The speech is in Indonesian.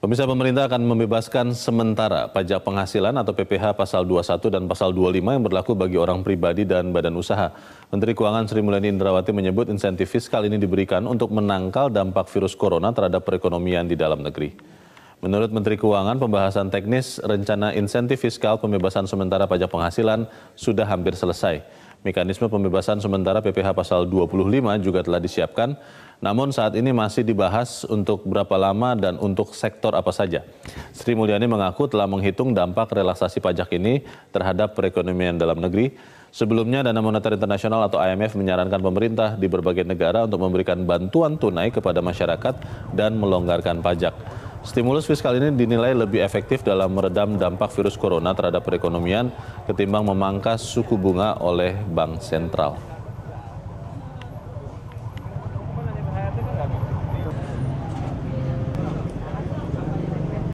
Pemirsa pemerintah akan membebaskan sementara pajak penghasilan atau PPH pasal 21 dan pasal 25 yang berlaku bagi orang pribadi dan badan usaha. Menteri Keuangan Sri Mulyani Indrawati menyebut insentif fiskal ini diberikan untuk menangkal dampak virus corona terhadap perekonomian di dalam negeri. Menurut Menteri Keuangan, pembahasan teknis rencana insentif fiskal pembebasan sementara pajak penghasilan sudah hampir selesai. Mekanisme pembebasan sementara PPH pasal 25 juga telah disiapkan namun saat ini masih dibahas untuk berapa lama dan untuk sektor apa saja. Sri Mulyani mengaku telah menghitung dampak relaksasi pajak ini terhadap perekonomian dalam negeri. Sebelumnya Dana Moneter Internasional atau IMF menyarankan pemerintah di berbagai negara untuk memberikan bantuan tunai kepada masyarakat dan melonggarkan pajak. Stimulus fiskal ini dinilai lebih efektif dalam meredam dampak virus corona terhadap perekonomian ketimbang memangkas suku bunga oleh bank sentral.